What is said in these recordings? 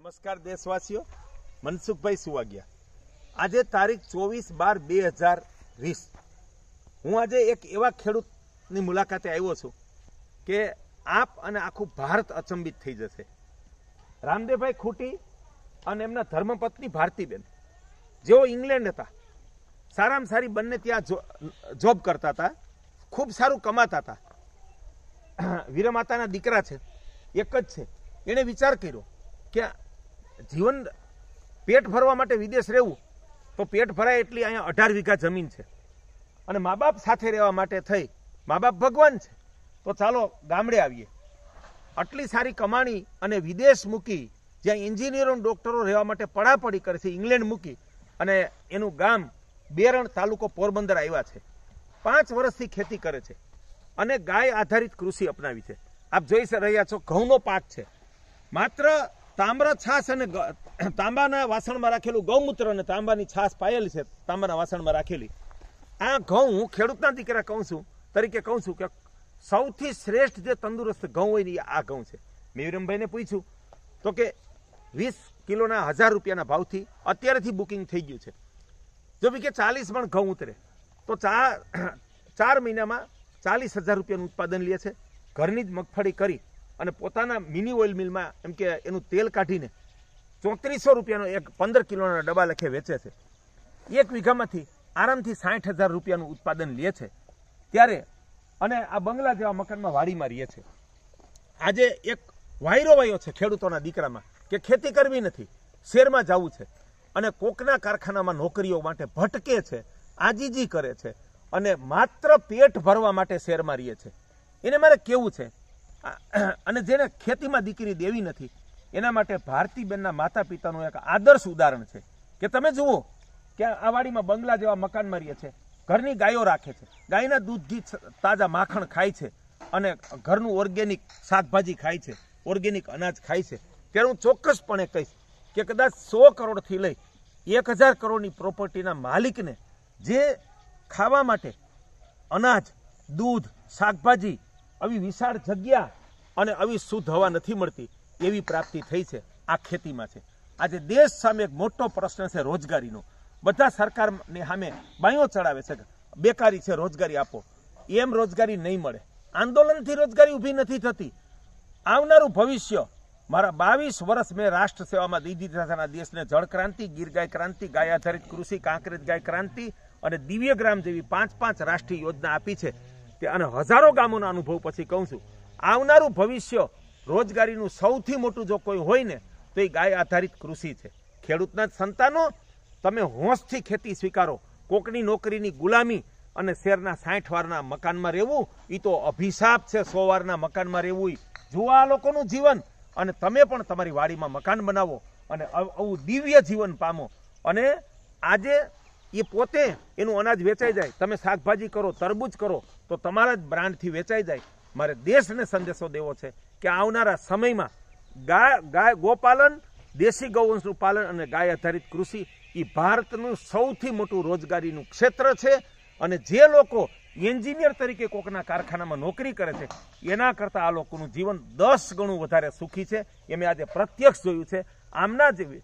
નમસ્કાર દેશવાસીઓ મનસુખભાઈ સુવાગિયા આજે તારીખ ચોવીસ બાર બે હજાર વીસ હું આજે એક એવા ખેડૂતની મુલાકાતે આવ્યો છું કે આપ અને આખું ભારત અચંબિત થઈ જશે રામદેવભાઈ ખૂટી અને એમના ધર્મપત્ની ભારતીબેન જેઓ ઇંગ્લેન્ડ હતા સારામાં સારી બંને ત્યાં જોબ કરતા હતા ખૂબ સારું કમાતા હતા વીરમાતાના દીકરા છે એક જ છે એણે વિચાર કર્યો કે જીવન પેટ ભરવા માટે વિદેશ રહેવું તો પેટ ભરાય એટલી અહીંયા અઢાર વીઘા જમીન છે અને મા બાપ સાથે રહેવા માટે થઈ મા બાપ ભગવાન છે તો ચાલો ગામડે આવીએ આટલી સારી કમાણી અને વિદેશ મૂકી જ્યાં એન્જિનિયરો ડૉક્ટરો રહેવા માટે પડાપડી કરે છે ઇંગ્લેન્ડ મૂકી અને એનું ગામ બેરણ તાલુકો પોરબંદર આવ્યા છે પાંચ વર્ષથી ખેતી કરે છે અને ગાય આધારિત કૃષિ અપનાવી છે આપ જોઈ રહ્યા છો ઘઉંનો પાક છે માત્ર તાંબરા છાશ અને તાંબાના વાસણમાં રાખેલું ગૌમૂત્ર અને તાંબાની છાશ પાયેલી છે તાંબાના વાસણમાં રાખેલી આ ઘઉં હું ખેડૂતના દીકરા કહું છું તરીકે કહું છું કે સૌથી શ્રેષ્ઠ જે તંદુરસ્ત ઘઉં હોય ને આ ઘઉં છે મેયુરમભાઈને પૂછ્યું તો કે વીસ કિલોના હજાર રૂપિયાના ભાવથી અત્યારેથી બુકિંગ થઈ ગયું છે જો બી કે ચાલીસ પણ ઘઉં ઉતરે તો ચા ચાર મહિનામાં ચાલીસ હજાર રૂપિયાનું ઉત્પાદન લે છે ઘરની જ મગફળી કરી અને પોતાના મિની ઓઇલ મિલમાં એમ કે એનું તેલ કાઢીને ચોત્રીસો રૂપિયાનો એક પંદર કિલોના ડબ્બા લખે વેચે છે એક વીઘામાંથી આરામથી સાઠ હજાર રૂપિયાનું ઉત્પાદન લે છે ત્યારે અને આ બંગલા જેવા મકાનમાં વાડીમાં રહીએ છે આજે એક વાયરો વાયો છે ખેડૂતોના દીકરામાં કે ખેતી કરવી નથી શેરમાં જવું છે અને કોકના કારખાનામાં નોકરીઓ માટે ભટકે છે આજીજી કરે છે અને માત્ર પેટ ભરવા માટે શેરમાં રહીએ છે એને મારે કેવું છે અને જેને ખેતીમાં દીકરી દેવી નથી એના માટે ભારતીબેનના માતા પિતાનું એક આદર્શ ઉદાહરણ છે કે તમે જુઓ કે આ વાડીમાં બંગલા જેવા મકાનમાં રહીએ છે ઘરની ગાયો રાખે છે ગાયના દૂધ ઘી તાજા માખણ ખાય છે અને ઘરનું ઓર્ગેનિક શાકભાજી ખાય છે ઓર્ગેનિક અનાજ ખાય છે ત્યારે હું ચોક્કસપણે કહીશ કે કદાચ સો કરોડથી લઈ એક હજાર કરોડની પ્રોપર્ટીના માલિકને જે ખાવા માટે અનાજ દૂધ શાકભાજી આવી વિશાળ જગ્યા અને આવી શુદ્ધ હવા નથી મળતી એવી પ્રાપ્તિ થઈ છે આ ખેતીમાં છે આજે દેશ સામે એક મોટો પ્રશ્ન છે રોજગારીનો બધા સરકારની સામે બાયો ચડાવે છે બેકારી છે રોજગારી આપો એમ રોજગારી નહીં મળે આંદોલનથી રોજગારી ઊભી નથી થતી આવનારું ભવિષ્ય મારા બાવીસ વર્ષ મેં રાષ્ટ્ર સેવામાં દીધી તથાના દેશને જળ ક્રાંતિ ગીર ગાય ક્રાંતિ ગાય આધારિત કૃષિ કાંકરિત ગાય ક્રાંતિ અને દિવ્યગ્રામ જેવી પાંચ પાંચ રાષ્ટ્રીય યોજના આપી છે તે અને હજારો ગામોના અનુભવ પછી કહું છું આવનારું ભવિષ્ય રોજગારીનું સૌથી મોટું જો કોઈ હોય ને તો એ ગાય આધારિત કૃષિ છે ખેડૂતના સંતાનો તમે હોંશથી ખેતી સ્વીકારો કોકની નોકરીની ગુલામી અને શેરના સાઠ વારના મકાનમાં રહેવું એ તો અભિશાપ છે સો વારના મકાનમાં રહેવું જુઓ આ લોકોનું જીવન અને તમે પણ તમારી વાડીમાં મકાન બનાવો અને આવું દિવ્ય જીવન પામો અને આજે એ પોતે એનું અનાજ વેચાઈ જાય તમે શાકભાજી કરો તરબૂચ કરો તો તમારા જ બ્રાન્ડથી વેચાઈ જાય મારે દેશને સંદેશો દેવો છે કે આવનારા સમયમાં ગાય ગાય ગોપાલન દેશી ગૌવંશનું પાલન અને ગાય આધારિત કૃષિ એ ભારતનું સૌથી મોટું રોજગારીનું ક્ષેત્ર છે અને જે લોકો એન્જિનિયર તરીકે કોકના કારખાનામાં નોકરી કરે છે એના કરતાં આ લોકોનું જીવન દસ ગણું વધારે સુખી છે એ આજે પ્રત્યક્ષ જોયું છે આમના જ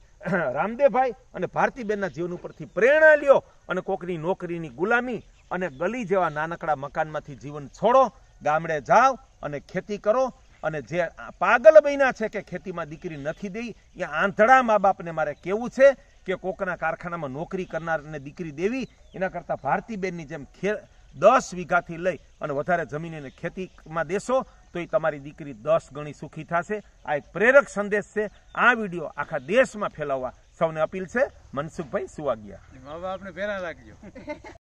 રામદેવભાઈ અને ભારતીબેનના જીવન ઉપરથી પ્રેરણા લ્યો અને કોકની નોકરીની ગુલામી અને ગલી જેવા નાનકડા મકાનમાંથી જીવન છોડો ગામડે જાઓ અને ખેતી કરો અને જે પાગલ બન્યા છે કે ખેતીમાં દીકરી નથી દેવી એ આંધળા મા બાપને મારે કેવું છે કે કોકના કારખાનામાં નોકરી કરનારને દીકરી દેવી એના કરતાં ભારતીબેનની જેમ ખે દસ વીઘાથી લઈ અને વધારે જમીન એને ખેતીમાં દેશો તો એ તમારી દીકરી દસ ગણી સુખી થશે આ એક પ્રેરક સંદેશ છે આ વિડીયો આખા દેશમાં ફેલાવવા સૌને અપીલ છે મનસુખભાઈ સુવાગ્યા મા બાપને પહેરા રાખજો